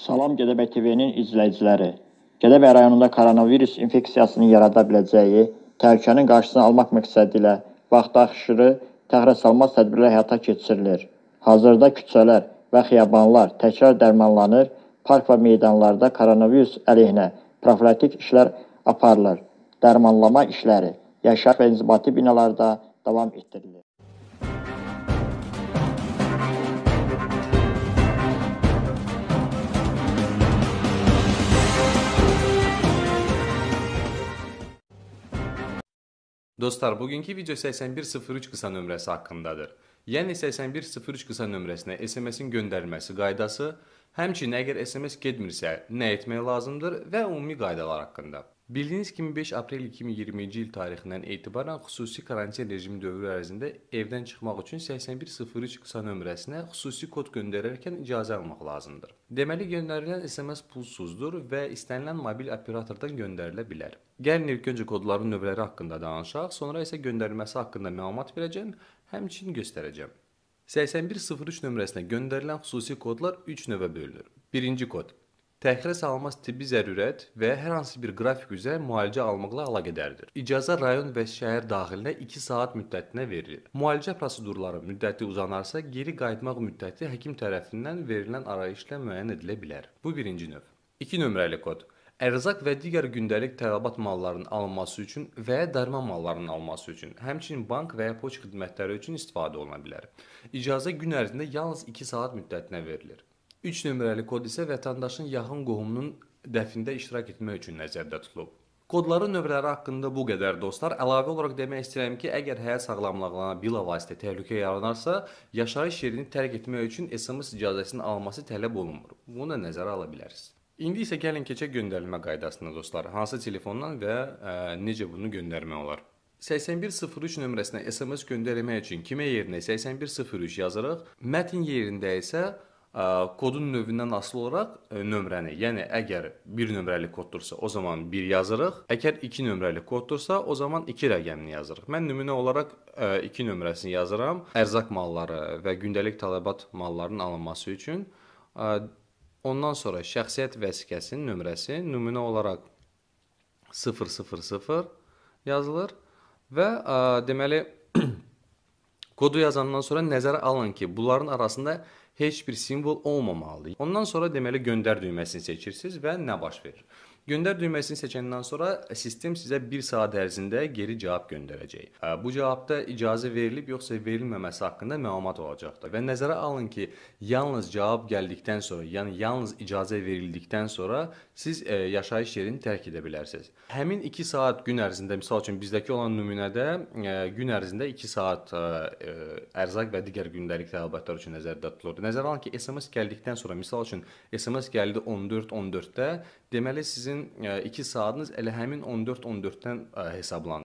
Salam Gədəbəy TV-nin izləyiciləri. Gədəbəy rayonunda koronavirus infeksiyasının yarada biləcəyi təhlükənin qarşısını almaq məqsədi ilə vaxtaşırı təxirə salmaz tədbirlər həyata keçirilir. Hazırda küçələr və xiyabanlar təkrar dərmanlanır, park və meydanlarda koronavirus əleyhinə profilaktik işlər aparılır. Dərmanlama işləri yaşayış və inzibati binalarda davam etdirilir. Dostlar, bugünkü video 8103 qısa nömrəsi haqqındadır. Yəni 8103 qısa nömrəsinə SMS-in göndərilməsi qaydası, həmçinin əgər SMS getmirsə, nə etmək lazımdır və ümumi qaydalar haqqında. Bildiyiniz kimi 5 aprel 2020-ci il tarixindən etibarən xüsusi karantin rejimi dövrü ərzində evdən çıxmaq üçün 8103 qısa nömrəsinə xüsusi kod göndərərkən icazə almaq lazımdır. Deməli göndərilən SMS pulsuzdur və istənilən mobil operatordan göndərilə bilər. Gəlin ilk öncə kodların növləri haqqında danışaq, sonra isə göndərilməsi haqqında məlumat verəcəm, həmçinin göstərəcəm. 8103 nömrəsinə göndərilən xüsusi kodlar 3 növə bölünür. Birinci kod təxirə salınmaz tibbi zərurət və hər hansı bir qrafik üzrə müalicə almaqla əlaqədardır. İcazə rayon və şəhər daxilinə 2 saat müddətinə verilir. Müalicə prosedurları müddəti uzanarsa, geri qayıtmaq müddəti həkim tərəfindən verilən arayışla müəyyən edilə bilər. Bu birinci növ. 2 nömrəli kod Ərzaq və digər gündəlik tələbat mallarının alınması üçün və ya dərman mallarının alınması üçün, həmçinin bank və ya poçt xidmətləri üçün istifadə oluna bilər. İcazə gün ərzində yalnız 2 saat müddətinə verilir. 3 nömrəli kod isə vətəndaşın yaxın qohumunun dəfində iştirak etmək üçün nəzərdə tutulub. Kodların nömrələri haqqında bu qədər dostlar. Əlavə olaraq demək istəyirəm ki, əgər həyat sağlamlığına bilavasitə təhlükə yaranarsa, yaşayış yerini tərk etmək üçün SMS icazəsinin alması tələb olunmur. Bunu da nəzərə ala bilərsiniz. İndi isə gəlin keçək göndərilmə qaydasına dostlar. Hansı telefondan və ə, e, necə bunu göndərmək olar? 8103 nömrəsinə SMS göndərmək üçün kimə yerinə 8103 yazırıq. Mətn yerində isə kodun növündən asılı olaraq e, nömrəni, yəni əgər 1 nömrəli koddursa, o zaman 1 yazırıq. Əgər 2 nömrəli koddursa, o zaman 2 rəqəmini yazırıq. Mən nümunə olaraq 2 e, nömrəsini yazıram. Ərzaq malları və gündəlik tələbat mallarının alınması üçün. E, ondan sonra şəxsiyyət vəsiqəsinin nömrəsi nümunə olaraq 000 yazılır və deməli kodu yazandan sonra nəzərə alın ki, bunların arasında heç bir simvol olmamalıdır. Ondan sonra deməli göndər düyməsini seçirsiniz və nə baş verir? Göndər düyməsini seçəndən sonra e, sistem sizə 1 saat ərzində geri cavab göndərəcək. E, bu cavabda icazə verilib yoxsa verilməməsi haqqında məlumat olacaqdır və nəzərə alın ki, yalnız cavab gəldikdən sonra, yəni yalnız icazə verildikdən sonra siz e, yaşayış yerini tərk edə bilərsiniz. Həmin 2 saat gün ərzində, məsəl üçün bizdəki olan nümunədə gün ərzində 2 saat ərzaq və digər gündəlik tələbatlar üçün nəzərdə tutulur. Nəzərə alın ki, SMS gəldikdən sonra, məsəl üçün SMS gəldi 14:14-də, deməli sizin sizin 2 e, saatınız elə həmin 14-14-dən e, hesablanır.